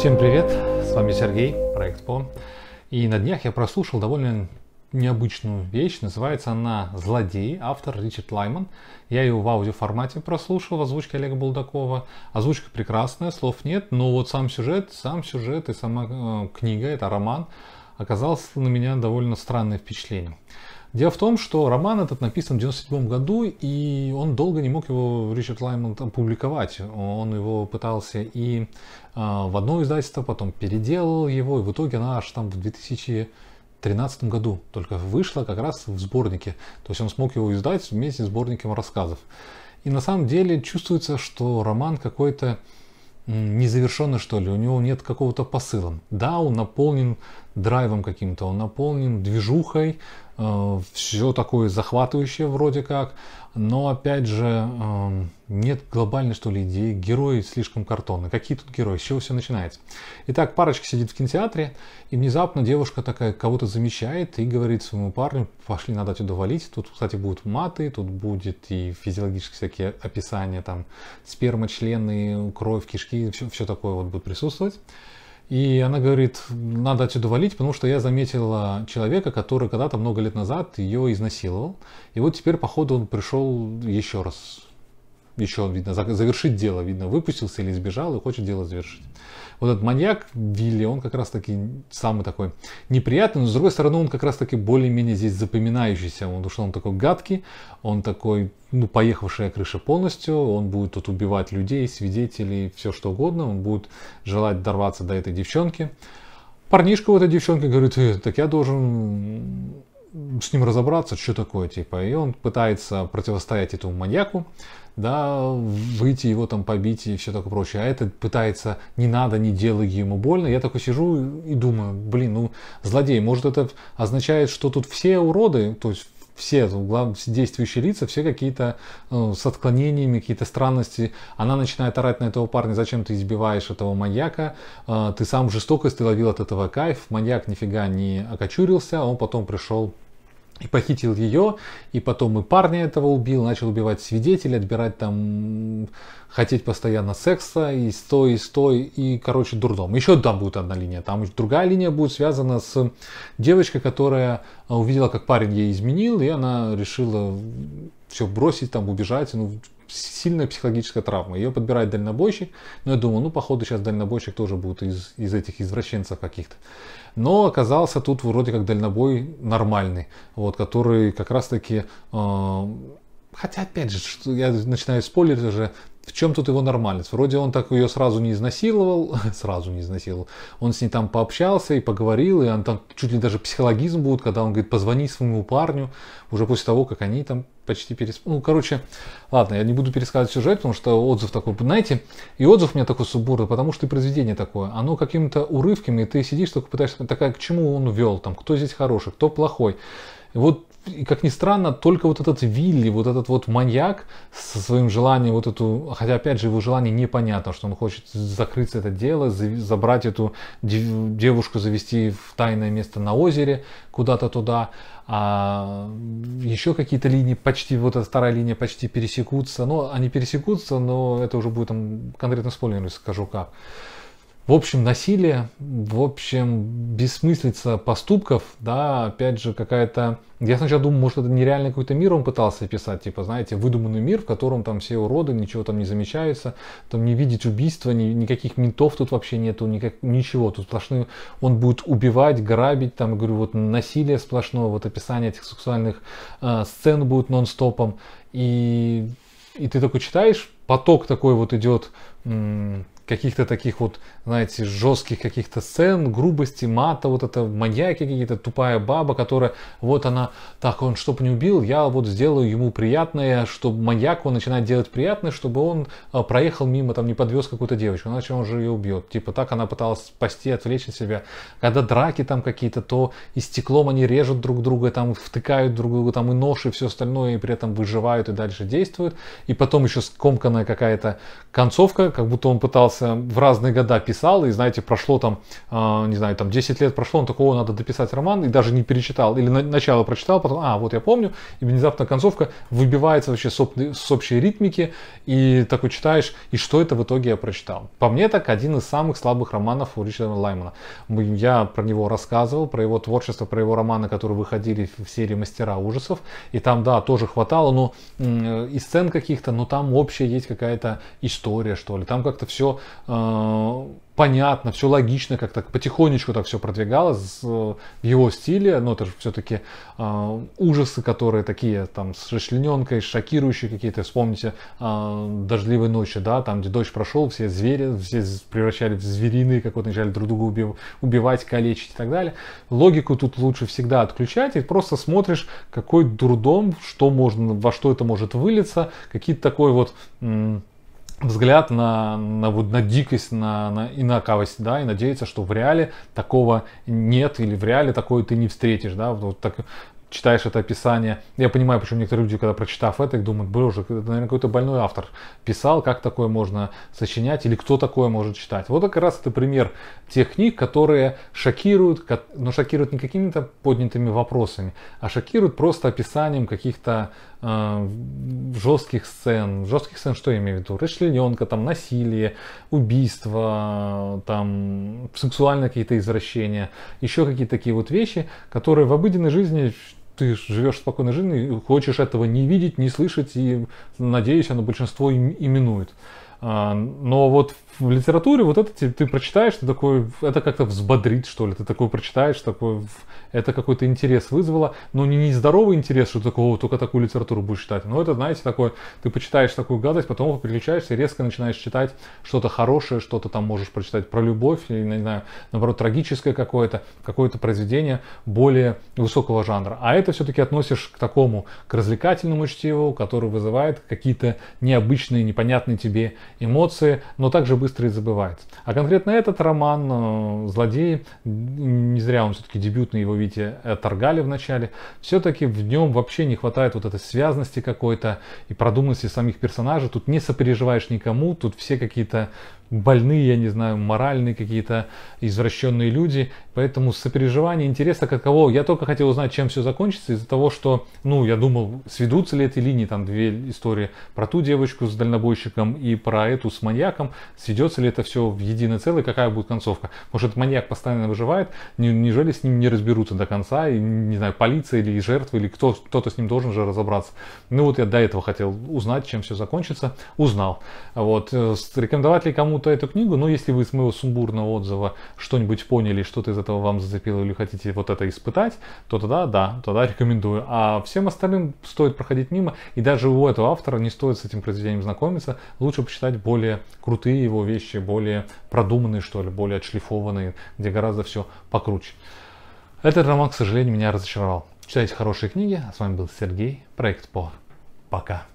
Всем привет, с вами Сергей, проект ПО. И на днях я прослушал довольно необычную вещь, называется она «Злодей», автор Ричард Лайман. Я ее в аудиоформате прослушал в озвучке Олега Булдакова. Озвучка прекрасная, слов нет, но вот сам сюжет, сам сюжет и сама э, книга, это роман, оказался на меня довольно странное впечатление. Дело в том, что роман этот написан в 1997 году, и он долго не мог его, Ричард Лайман, опубликовать. Он его пытался и а, в одно издательство, потом переделал его, и в итоге она аж там в 2000 тринадцатом году только вышла как раз в сборнике. То есть он смог его издать вместе с сборником рассказов. И на самом деле чувствуется, что роман какой-то незавершенный, что ли. У него нет какого-то посыла. Да, он наполнен драйвом каким-то, он наполнен движухой, Э, все такое захватывающее вроде как, но опять же эм, нет глобальной что ли идеи, герои слишком картонные. Какие тут герои, с чего все начинается? Итак, парочка сидит в кинотеатре, и внезапно девушка такая кого-то замечает и говорит своему парню, пошли надо отсюда валить. Тут, кстати, будут маты, тут будет и физиологические всякие описания, там сперма, члены, кровь, кишки, все, все такое вот будет присутствовать. И она говорит, надо отсюда валить, потому что я заметила человека, который когда-то много лет назад ее изнасиловал. И вот теперь, походу, он пришел еще раз еще он, видно, завершить дело, видно, выпустился или сбежал и хочет дело завершить. Вот этот маньяк Вилли, он как раз таки самый такой неприятный, но с другой стороны он как раз таки более-менее здесь запоминающийся, он, потому что он такой гадкий, он такой, ну, поехавшая крыша полностью, он будет тут убивать людей, свидетелей, все что угодно, он будет желать дорваться до этой девчонки. Парнишка у этой девчонки говорит, э, так я должен с ним разобраться, что такое, типа. И он пытается противостоять этому маньяку, да, выйти его там побить и все такое прочее. А этот пытается, не надо, не делай ему больно. Я такой сижу и думаю, блин, ну, злодей, может это означает, что тут все уроды, то есть все действующие лица, все какие-то ну, с отклонениями, какие-то странности. Она начинает орать на этого парня, зачем ты избиваешь этого маньяка, э, ты сам жестокость, ты ловил от этого кайф, маньяк нифига не окочурился, он потом пришел и похитил ее, и потом и парня этого убил, начал убивать свидетелей, отбирать там, хотеть постоянно секса, и стой, и стой, и, короче, дурдом. Еще там будет одна линия, там другая линия будет связана с девочкой, которая а, увидела, как парень ей изменил, и она решила все бросить, там, убежать, ну, сильная психологическая травма. Ее подбирает дальнобойщик, но я думаю, ну, походу, сейчас дальнобойщик тоже будет из, из этих извращенцев каких-то но оказался тут вроде как дальнобой нормальный, вот, который как раз-таки э, Хотя, опять же, что я начинаю спойлерить уже, в чем тут его нормальность? Вроде он так ее сразу не изнасиловал, сразу не изнасиловал. Он с ней там пообщался и поговорил, и он там чуть ли даже психологизм будет, когда он говорит, позвони своему парню, уже после того, как они там почти переспали. Ну, короче, ладно, я не буду пересказывать сюжет, потому что отзыв такой, знаете, и отзыв у меня такой субурный, потому что и произведение такое, оно каким-то урывками, и ты сидишь, только пытаешься, такая, к чему он вел, там, кто здесь хороший, кто плохой. И вот и, как ни странно, только вот этот Вилли, вот этот вот маньяк со своим желанием вот эту, хотя опять же его желание непонятно, что он хочет закрыть это дело, забрать эту девушку, завести в тайное место на озере, куда-то туда, а еще какие-то линии почти, вот эта вторая линия почти пересекутся, но они пересекутся, но это уже будет там конкретно спойлер, скажу как. В общем, насилие, в общем, бессмыслица поступков, да, опять же, какая-то... Я сначала думал, может, это нереальный какой-то мир он пытался описать, типа, знаете, выдуманный мир, в котором там все уроды, ничего там не замечаются, там не видеть убийства, ни, никаких ментов тут вообще нету, никак, ничего, тут сплошные... Он будет убивать, грабить, там, говорю, вот насилие сплошное, вот описание этих сексуальных э, сцен будет нон-стопом, и и ты такой читаешь, поток такой вот идет каких-то таких вот, знаете, жестких каких-то сцен, грубости, мата, вот это маньяки какие-то, тупая баба, которая, вот она, так, он чтоб не убил, я вот сделаю ему приятное, чтобы маньяк, он начинает делать приятное, чтобы он а, проехал мимо, там, не подвез какую-то девочку, иначе он же ее убьет. Типа так она пыталась спасти, отвлечь от себя. Когда драки там какие-то, то и стеклом они режут друг друга, там, втыкают друг друга, там, и нож, и все остальное, и при этом выживают и дальше действуют. И потом еще скомканная какая-то концовка, как будто он пытался Э, в разные года писал, и, знаете, прошло там, э, не знаю, там 10 лет прошло, он такого надо дописать роман, и даже не перечитал, или начало прочитал, потом, а, вот я помню, и внезапно концовка выбивается вообще с, с общей ритмики, и такой читаешь, и что это в итоге я прочитал. По мне так, один из самых слабых романов у Ричарда Лаймана. Я про него рассказывал, про его творчество, про его романы, которые выходили в серии «Мастера ужасов», и там, да, тоже хватало, но э, и сцен каких-то, но там общая есть какая-то история, что ли, там как-то все э, понятно, все логично, как так потихонечку так все продвигалось э, в его стиле, но это же все-таки э, ужасы, которые такие там с расчлененкой, шокирующие какие-то, вспомните э, «Дождливые ночи», да, там, где дождь прошел, все звери, все превращали в звериные, как вот начали друг друга убив, убивать, калечить и так далее. Логику тут лучше всегда отключать и просто смотришь, какой дурдом, что можно, во что это может вылиться, какие-то такой вот... М- взгляд на, на, вот, на дикость, на, на кавость да, и надеяться, что в реале такого нет, или в реале такое ты не встретишь, да, вот так читаешь это описание. Я понимаю, почему некоторые люди, когда прочитав это, думают, боже, это, наверное, какой-то больной автор писал, как такое можно сочинять или кто такое может читать. Вот как раз это пример тех книг, которые шокируют, но шокируют не какими-то поднятыми вопросами, а шокируют просто описанием каких-то э, жестких сцен. Жестких сцен что я имею в виду? Расчлененка, там, насилие, убийство, там, сексуальные какие-то извращения, еще какие-то такие вот вещи, которые в обыденной жизни ты живешь спокойной жизнью, хочешь этого не видеть, не слышать, и, надеюсь, оно большинство именует. А, но вот в литературе вот это ты, ты прочитаешь, ты такой, это как-то взбодрит, что ли. Ты такой прочитаешь, такой, это какой-то интерес вызвало. Но не, не здоровый интерес, что такого только такую литературу будешь читать. Но это, знаете, такое, ты почитаешь такую гадость, потом переключаешься резко начинаешь читать что-то хорошее, что-то там можешь прочитать про любовь, или, не знаю, наоборот, трагическое какое-то, какое-то произведение более высокого жанра. А это все-таки относишь к такому, к развлекательному чтиву, который вызывает какие-то необычные, непонятные тебе эмоции, но также быстро и забывает. А конкретно этот роман э, «Злодеи», не зря он все-таки дебютный, его, видите, торгали вначале. все-таки в нем вообще не хватает вот этой связности какой-то и продуманности самих персонажей. Тут не сопереживаешь никому, тут все какие-то больные, я не знаю, моральные какие-то извращенные люди. Поэтому сопереживание интереса каково. Я только хотел узнать, чем все закончится из-за того, что, ну, я думал, сведутся ли эти линии, там две истории про ту девочку с дальнобойщиком и про эту с маньяком, сведется ли это все в единое целое, какая будет концовка. Может, этот маньяк постоянно выживает, неужели с ним не разберутся до конца, и, не знаю, полиция или жертва, или кто, кто-то с ним должен же разобраться. Ну вот я до этого хотел узнать, чем все закончится, узнал. Вот, э, рекомендовать ли кому кому-то эту книгу, но если вы из моего сумбурного отзыва что-нибудь поняли, что-то из этого вам зацепило или хотите вот это испытать, то тогда да, тогда рекомендую. А всем остальным стоит проходить мимо, и даже у этого автора не стоит с этим произведением знакомиться, лучше почитать более крутые его вещи, более продуманные, что ли, более отшлифованные, где гораздо все покруче. Этот роман, к сожалению, меня разочаровал. Читайте хорошие книги, а с вами был Сергей, проект ПОР. Пока.